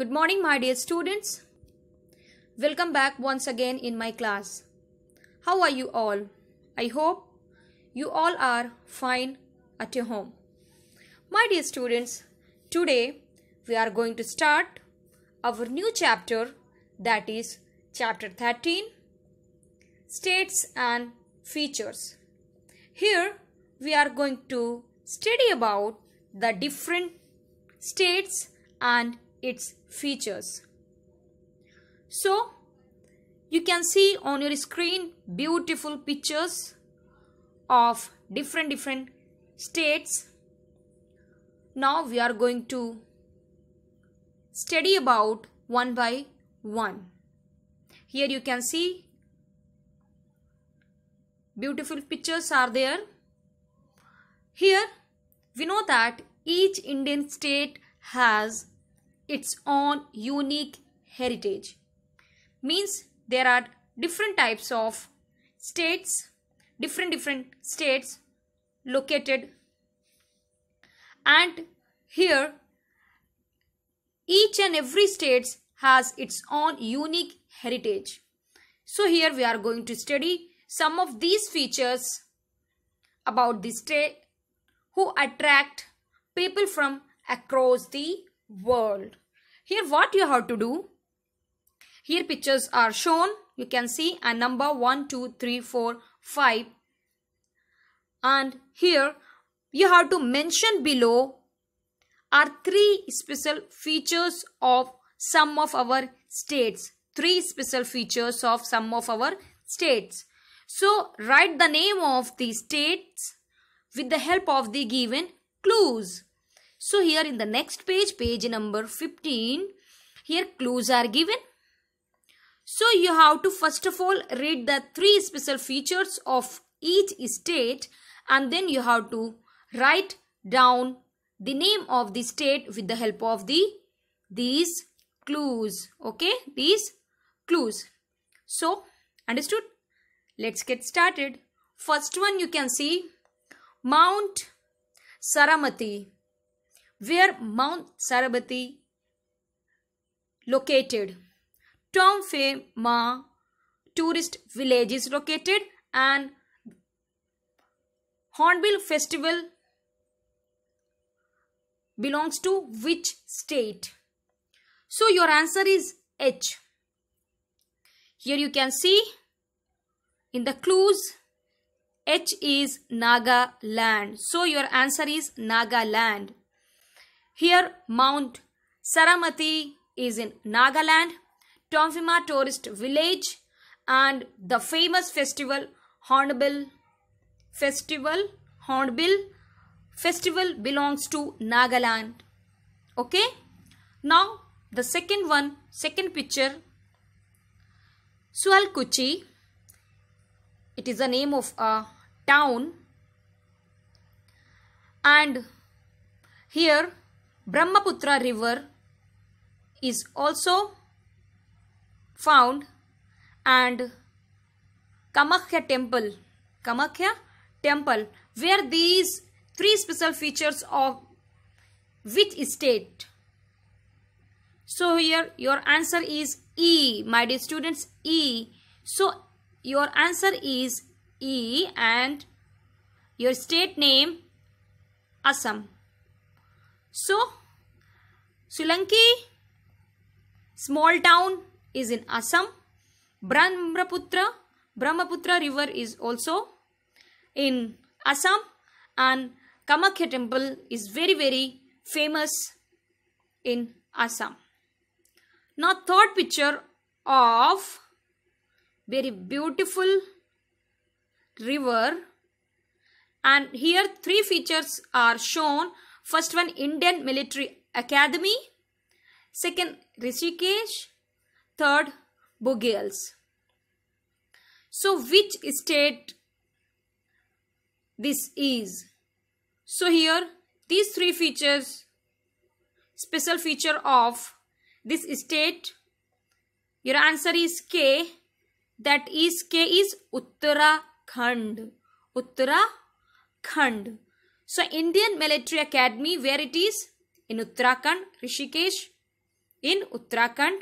Good morning, my dear students. Welcome back once again in my class. How are you all? I hope you all are fine at your home. My dear students, today we are going to start our new chapter that is chapter 13 States and Features. Here we are going to study about the different states and its features. So, you can see on your screen beautiful pictures of different different states. Now we are going to study about one by one. Here you can see beautiful pictures are there. Here we know that each Indian state has its own unique heritage means there are different types of states different different states located and here each and every states has its own unique heritage so here we are going to study some of these features about the state who attract people from across the world. Here what you have to do? Here pictures are shown. You can see a number 1, 2, 3, 4, 5. And here you have to mention below are three special features of some of our states. Three special features of some of our states. So write the name of the states with the help of the given clues. So here in the next page, page number 15, here clues are given. So you have to first of all read the three special features of each state and then you have to write down the name of the state with the help of the these clues okay these clues so understood let's get started first one you can see mount saramati where Mount Sarabati located. ma tourist village is located and Hornbill festival belongs to which state? So your answer is H. Here you can see in the clues H is Naga land. So your answer is Naga land. Here, Mount Saramati is in Nagaland, Tomfima tourist village, and the famous festival Hornbill Festival. Hornbill Festival belongs to Nagaland. Okay. Now the second one, second picture, Sualkuchi. It is the name of a town, and here Brahmaputra river is also found and Kamakhya temple Kamakhya temple where these three special features of which state so here your answer is E my dear students E so your answer is E and your state name Assam so Sulanki, small town, is in Assam. Brahmaputra, Brahmaputra river is also in Assam and Kamakhya temple is very very famous in Assam. Now third picture of very beautiful river and here three features are shown First one, Indian Military Academy. Second, Rishikesh. Third, Bogales. So, which state this is? So, here, these three features, special feature of this state, your answer is K. That is, K is Uttarakhand. Uttarakhand. So Indian Military Academy, where it is? In Uttarakhand, Rishikesh, in Uttarakhand.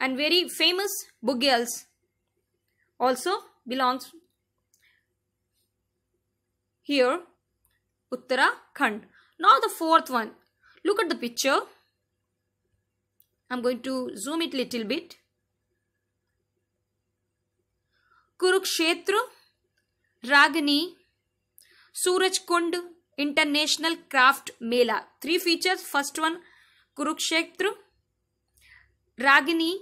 And very famous Bugyals. also belongs here, Uttarakhand. Now the fourth one. Look at the picture. I'm going to zoom it little bit. Kurukshetra, Ragini, Suraj Kund international craft Mela three features first one Kurukshetra Ragini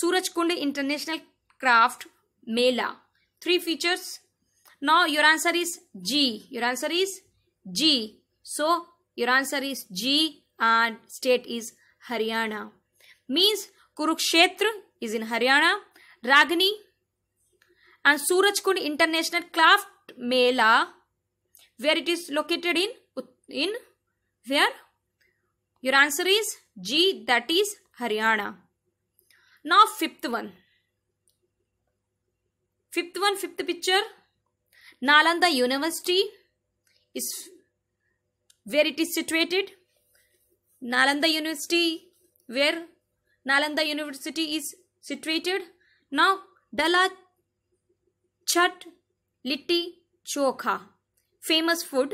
Suraj Kund international craft Mela three features no your answer is G your answer is G so your answer is G and state is Haryana means Kurukshetra is in Haryana Ragini and Suraj Kund international craft Mela where it is located in in where your answer is g that is haryana now fifth one fifth one fifth picture nalanda university is where it is situated nalanda university where nalanda university is situated now dala chat litti chokha famous food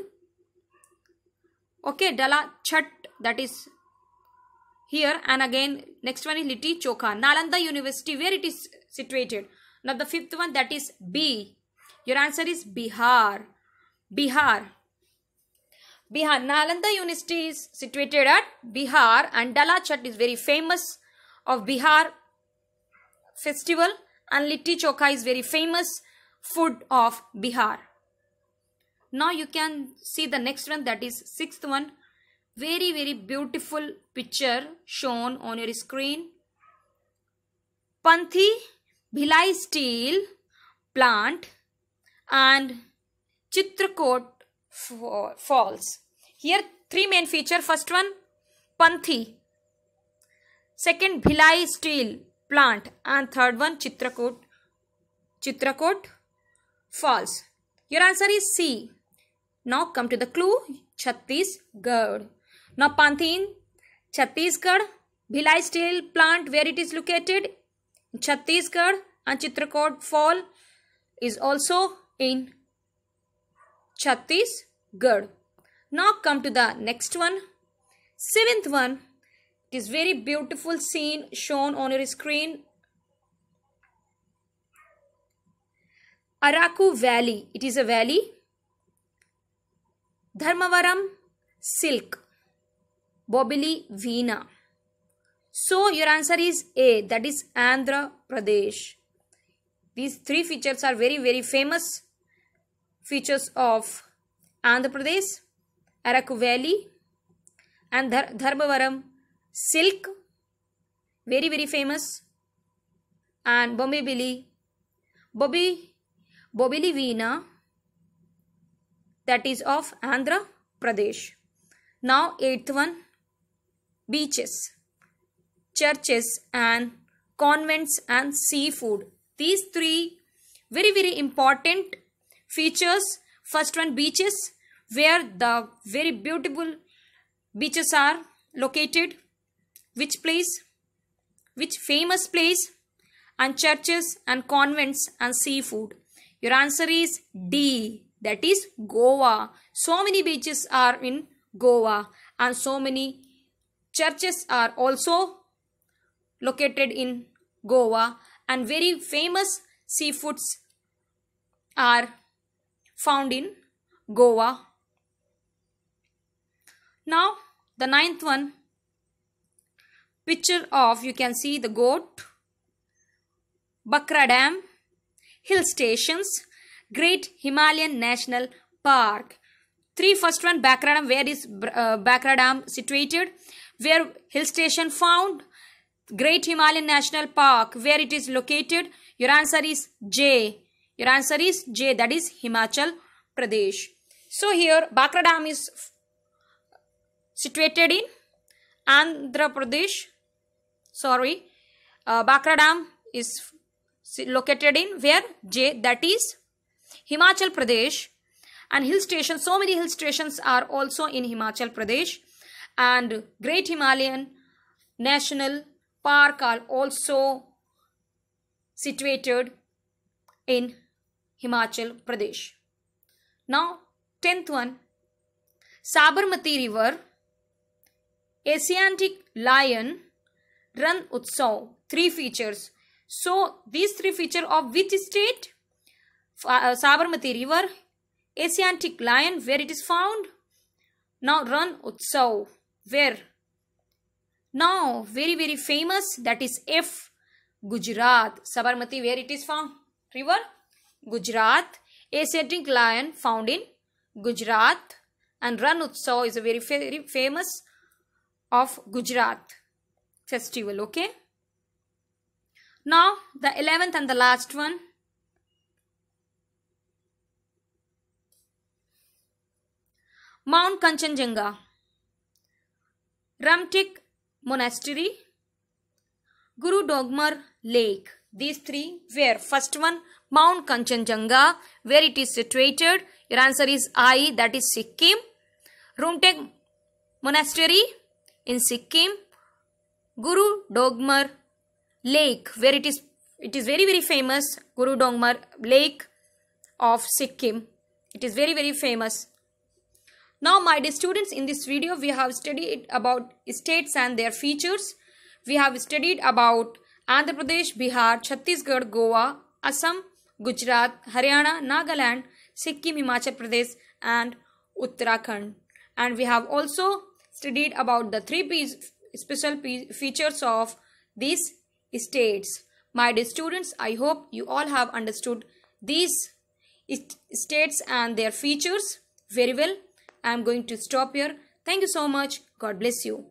okay dala chat that is here and again next one is litti chokha nalanda university where it is situated now the fifth one that is b your answer is bihar bihar bihar nalanda university is situated at bihar and dala chat is very famous of bihar festival and litti chokha is very famous food of bihar now you can see the next one that is sixth one very very beautiful picture shown on your screen Panthi Bhilai steel plant and Chitrakoot falls. Here three main feature. First one Panthi. Second Bhilai steel plant and third one Chitrakoot Chitrakoot falls. Your answer is C. Now come to the clue Chhattisgarh. Now Panthin, Chhattisgarh, Bhilai steel plant where it is located, Chhattisgarh and Chitrakoot fall is also in Chhattisgarh. Now come to the next one. Seventh one. It is very beautiful scene shown on your screen. Araku Valley. It is a valley Dharmavaram, silk. Bobili, Veena. So your answer is A, that is Andhra Pradesh. These three features are very, very famous features of Andhra Pradesh, Araku Valley, and Dhar Dharmavaram silk, very, very famous, and Bombay Billy, Bobby, Bobili Veena, that is of Andhra Pradesh. Now eighth one beaches, churches and convents and seafood. These three very very important features. First one beaches where the very beautiful beaches are located. Which place? Which famous place? And churches and convents and seafood. Your answer is D that is Goa. So many beaches are in Goa and so many churches are also located in Goa and very famous seafoods are found in Goa. Now the ninth one picture of you can see the goat, Bakra Dam, hill stations, Great Himalayan National Park. Three first one Bakra Dam. Where is uh, Dam situated? Where hill station found? Great Himalayan National Park. Where it is located? Your answer is J. Your answer is J. That is Himachal Pradesh. So here Bakra Dam is situated in Andhra Pradesh. Sorry, uh, Dam is located in where J. That is Himachal Pradesh and hill stations. So many hill stations are also in Himachal Pradesh and Great Himalayan National Park are also situated in Himachal Pradesh. Now, 10th one Sabarmati River, Asiatic Lion, Run Utsav. Three features. So, these three features of which state? Uh, Sabarmati river, Asiatic lion, where it is found. Now Run Utsav, where? Now very very famous that is F Gujarat, Sabarmati where it is found? River Gujarat, Asiatic lion found in Gujarat and Run Utsav is a very, very famous of Gujarat festival okay. Now the 11th and the last one Mount Kanchenjunga, Ramtik Monastery, Guru Dogmar Lake. These three where first one Mount Kanchenjunga, where it is situated. Your answer is I, that is Sikkim. Rumtek Monastery in Sikkim. Guru Dogmar Lake, where it is it is very very famous Guru Dogmar Lake of Sikkim. It is very very famous. Now my dear students in this video we have studied about states and their features. We have studied about Andhra Pradesh, Bihar, Chhattisgarh, Goa, Assam, Gujarat, Haryana, Nagaland, Sikkim, Himachal Pradesh and Uttarakhand. And we have also studied about the three special features of these states. My dear students, I hope you all have understood these states and their features very well. I'm going to stop here. Thank you so much. God bless you.